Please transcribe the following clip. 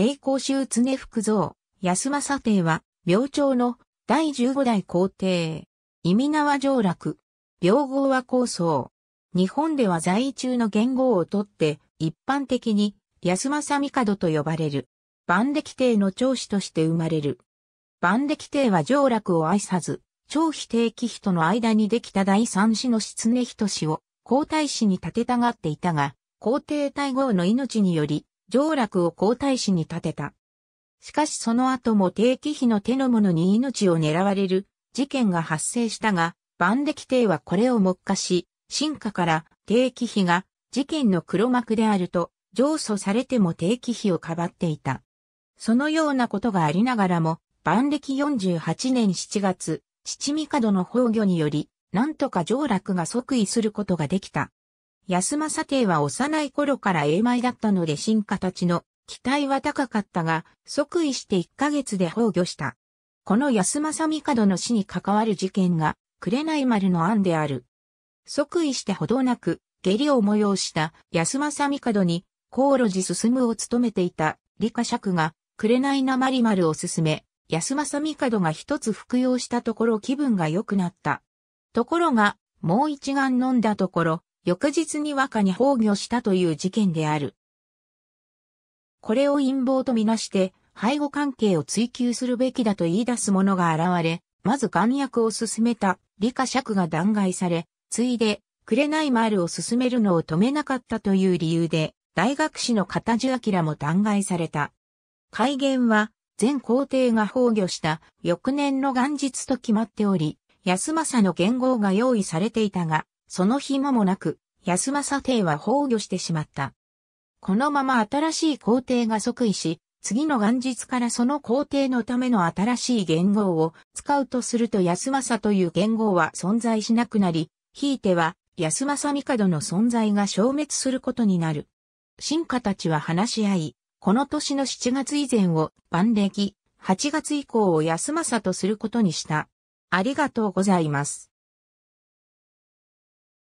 名公衆常福蔵、安政帝は、明朝の第15代皇帝。意味縄上落。病号は構想。日本では在位中の元号をとって、一般的に、安政帝と呼ばれる。万暦帝の長子として生まれる。万暦帝は上落を愛さず、長非定期妃との間にできた第三子の失根人氏を皇太子に立てたがっていたが、皇帝大号の命により、上洛を皇太子に立てた。しかしその後も定期費の手の者に命を狙われる事件が発生したが、万暦帝はこれを目下し、進化から定期費が事件の黒幕であると上訴されても定期費をかばっていた。そのようなことがありながらも、万暦48年7月、七角の崩御により、なんとか上洛が即位することができた。安政帝は幼い頃から英米だったので進化たちの期待は高かったが、即位して1ヶ月で崩御した。この安政帝の死に関わる事件が、紅丸の案である。即位してほどなく、下痢を催した安政帝に、コ路寺進むを務めていた理科釈が、紅鉛丸を進め、安政帝が一つ服用したところ気分が良くなった。ところが、もう一眼飲んだところ、翌日に和歌に崩御したという事件である。これを陰謀とみなして、背後関係を追求するべきだと言い出す者が現れ、まず眼薬を進めた理科尺が弾劾され、ついで、れない丸を進めるのを止めなかったという理由で、大学士の片地明も弾劾された。改元は、全皇帝が崩御した翌年の元日と決まっており、安政の元号が用意されていたが、その暇もなく、安政帝は崩御してしまった。このまま新しい皇帝が即位し、次の元日からその皇帝のための新しい元号を使うとすると安政という元号は存在しなくなり、ひいては安政帝の存在が消滅することになる。進化たちは話し合い、この年の7月以前を万暦、8月以降を安政とすることにした。ありがとうございます。